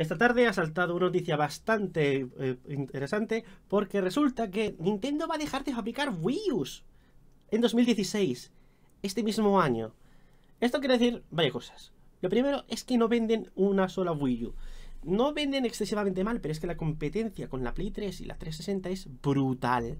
Esta tarde ha saltado una noticia bastante eh, interesante porque resulta que Nintendo va a dejar de fabricar Wii U en 2016, este mismo año. Esto quiere decir varias cosas. Lo primero es que no venden una sola Wii U. No venden excesivamente mal, pero es que la competencia con la Play 3 y la 360 es brutal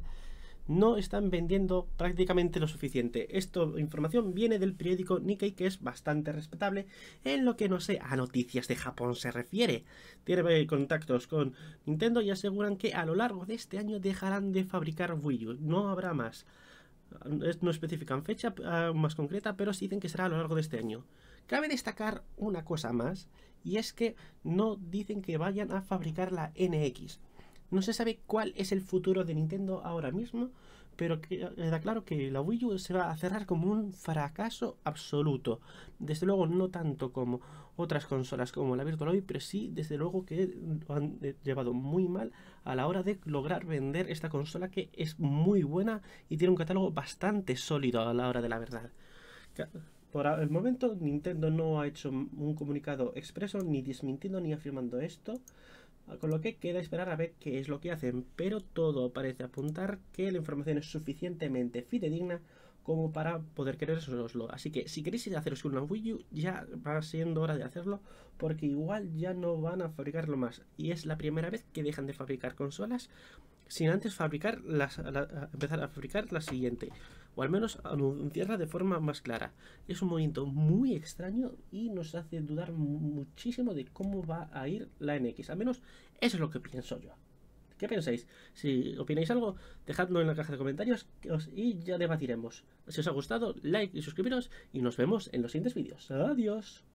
no están vendiendo prácticamente lo suficiente. Esta información viene del periódico Nikkei, que es bastante respetable en lo que no sé a noticias de Japón se refiere. Tiene eh, contactos con Nintendo y aseguran que a lo largo de este año dejarán de fabricar Wii U, no habrá más. No especifican fecha ah, más concreta, pero sí dicen que será a lo largo de este año. Cabe destacar una cosa más, y es que no dicen que vayan a fabricar la NX. No se sabe cuál es el futuro de Nintendo ahora mismo, pero queda eh, claro que la Wii U se va a cerrar como un fracaso absoluto. Desde luego no tanto como otras consolas como la Virtual Boy, pero sí desde luego que lo han eh, llevado muy mal a la hora de lograr vender esta consola que es muy buena y tiene un catálogo bastante sólido a la hora de la verdad. Por el momento Nintendo no ha hecho un comunicado expreso ni desmintiendo ni afirmando esto, con lo que queda esperar a ver qué es lo que hacen, pero todo parece apuntar que la información es suficientemente fidedigna como para poder eso. Así que si queréis haceros una Wii U, ya va siendo hora de hacerlo, porque igual ya no van a fabricarlo más. Y es la primera vez que dejan de fabricar consolas sin antes empezar a fabricar la siguiente, o al menos anunciarla de forma más clara. Es un movimiento muy extraño y nos hace dudar muchísimo de cómo va a ir la NX. Al menos eso es lo que pienso yo. ¿Qué pensáis? Si opináis algo, dejadlo en la caja de comentarios y ya debatiremos. Si os ha gustado, like y suscribiros y nos vemos en los siguientes vídeos. Adiós.